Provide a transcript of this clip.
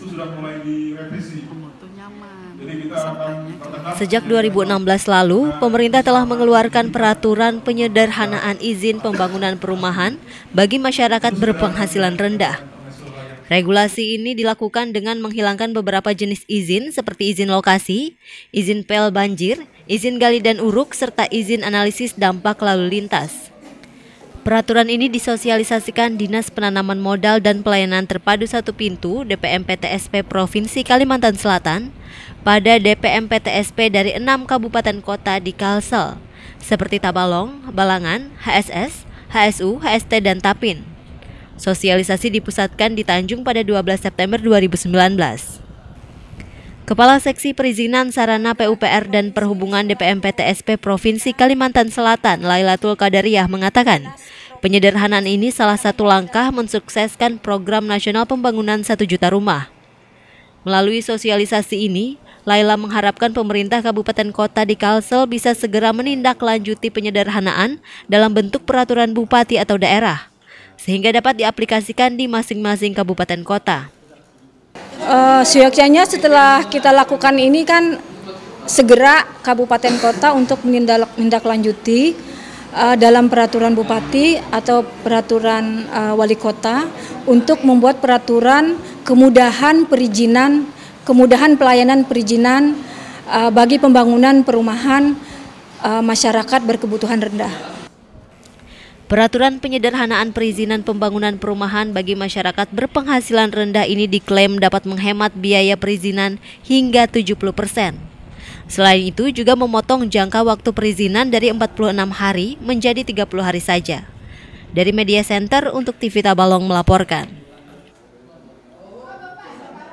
itu sudah mulai direvisi. Sejak 2016 lalu, nah, pemerintah telah mengeluarkan peraturan penyederhanaan izin pembangunan perumahan bagi masyarakat berpenghasilan rendah. Regulasi ini dilakukan dengan menghilangkan beberapa jenis izin seperti izin lokasi, izin pel banjir, izin gali dan uruk, serta izin analisis dampak lalu lintas. Peraturan ini disosialisasikan Dinas Penanaman Modal dan Pelayanan Terpadu Satu Pintu DPMPTSP Provinsi Kalimantan Selatan pada DPMPTSP dari enam kabupaten kota di Kalsel, seperti Tabalong, Balangan, HSS, HSU, HST, dan Tapin. Sosialisasi dipusatkan di Tanjung pada 12 September 2019. Kepala Seksi Perizinan Sarana PUPR dan Perhubungan DPMPTSP Provinsi Kalimantan Selatan, Lailatul Kadariah mengatakan, penyederhanaan ini salah satu langkah mensukseskan program nasional pembangunan 1 juta rumah. Melalui sosialisasi ini, Laila mengharapkan pemerintah kabupaten kota di Kalsel bisa segera menindaklanjuti penyederhanaan dalam bentuk peraturan bupati atau daerah, sehingga dapat diaplikasikan di masing-masing kabupaten kota uh, seyogyanya setelah kita lakukan ini kan segera kabupaten kota untuk menindaklanjuti uh, dalam peraturan bupati atau peraturan uh, wali kota untuk membuat peraturan kemudahan perizinan, kemudahan pelayanan perizinan uh, bagi pembangunan perumahan uh, masyarakat berkebutuhan rendah. Peraturan penyederhanaan perizinan pembangunan perumahan bagi masyarakat berpenghasilan rendah ini diklaim dapat menghemat biaya perizinan hingga 70 persen. Selain itu juga memotong jangka waktu perizinan dari 46 hari menjadi 30 hari saja. Dari Media Center untuk TV Tabalong melaporkan.